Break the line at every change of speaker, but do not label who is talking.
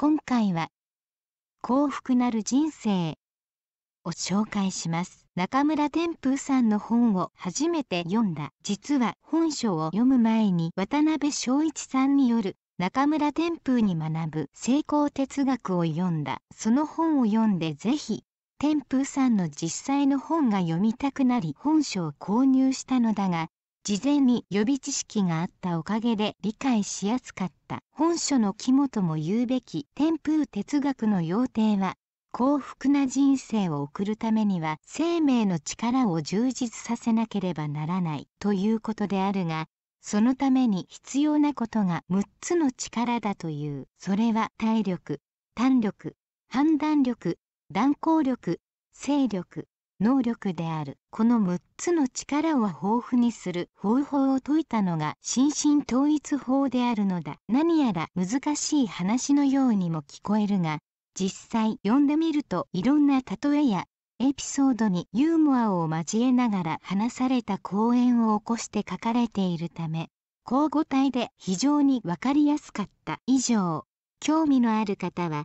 今回は幸福なる人生を紹介します中村天風さんの本を初めて読んだ実は本書を読む前に渡辺正一さんによる中村天風に学ぶ成功哲学を読んだその本を読んで是非天風さんの実際の本が読みたくなり本書を購入したのだが事前に予備知識があったおかげで理解しやすかった本書の肝とも言うべき天風哲学の要諦は幸福な人生を送るためには生命の力を充実させなければならないということであるがそのために必要なことが6つの力だというそれは体力胆力判断力断行力勢力能力であるこの6つの力を豊富にする方法を説いたのが心身統一法であるのだ何やら難しい話のようにも聞こえるが実際読んでみるといろんな例えやエピソードにユーモアを交えながら話された講演を起こして書かれているため交互体で非常にわかりやすかった以上興味のある方は